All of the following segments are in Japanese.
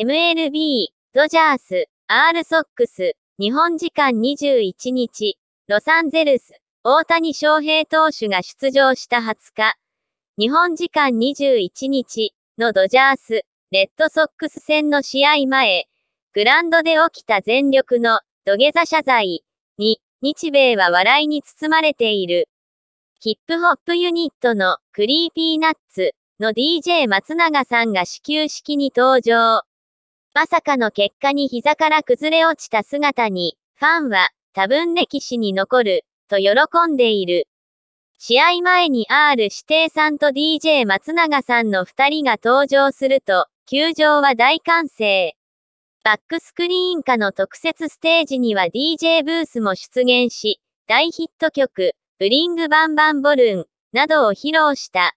MLB、ドジャース、R ソックス、日本時間21日、ロサンゼルス、大谷翔平投手が出場した20日、日本時間21日のドジャース、レッドソックス戦の試合前、グランドで起きた全力の土下座謝罪に、日米は笑いに包まれている。ヒップホップユニットのクリーピーナッツの DJ 松永さんが始球式に登場。まさかの結果に膝から崩れ落ちた姿に、ファンは、多分歴史に残る、と喜んでいる。試合前に R 指定さんと DJ 松永さんの2人が登場すると、球場は大歓声。バックスクリーン下の特設ステージには DJ ブースも出現し、大ヒット曲、ブリングバンバンボルン、などを披露した。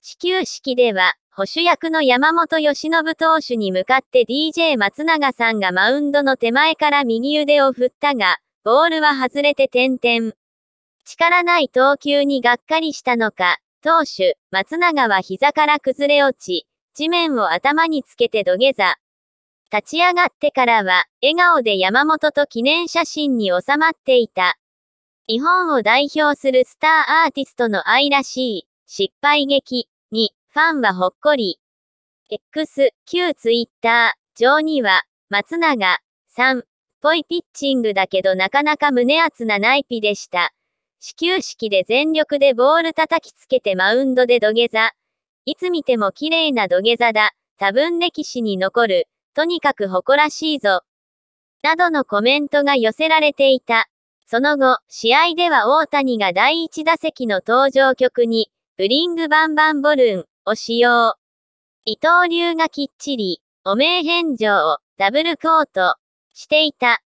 始球式では、保守役の山本由伸投手に向かって DJ 松永さんがマウンドの手前から右腕を振ったが、ボールは外れて点々。力ない投球にがっかりしたのか、投手、松永は膝から崩れ落ち、地面を頭につけて土下座。立ち上がってからは、笑顔で山本と記念写真に収まっていた。日本を代表するスターアーティストの愛らしい、失敗劇、に、ファンはほっこり。X、旧ツイッター上には、松永さん、ぽいピッチングだけどなかなか胸熱なナイピでした。始球式で全力でボール叩きつけてマウンドで土下座。いつ見ても綺麗な土下座だ。多分歴史に残る。とにかく誇らしいぞ。などのコメントが寄せられていた。その後、試合では大谷が第1打席の登場曲に、ブリングバンバンボルン。を使用。伊藤流がきっちり、お名返上をダブルコートしていた。